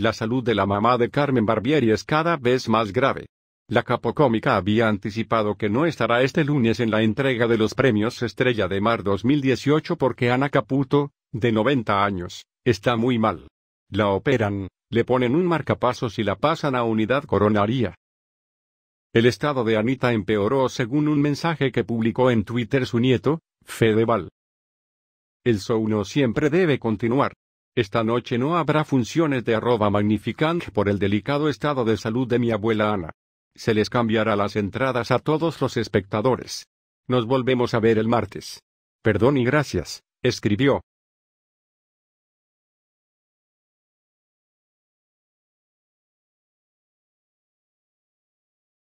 La salud de la mamá de Carmen Barbieri es cada vez más grave. La capocómica había anticipado que no estará este lunes en la entrega de los premios Estrella de Mar 2018 porque Ana Caputo, de 90 años, está muy mal. La operan, le ponen un marcapasos y la pasan a unidad coronaria. El estado de Anita empeoró según un mensaje que publicó en Twitter su nieto, Fedeval. El show no siempre debe continuar. Esta noche no habrá funciones de arroba magnificante por el delicado estado de salud de mi abuela Ana. Se les cambiará las entradas a todos los espectadores. Nos volvemos a ver el martes. Perdón y gracias, escribió.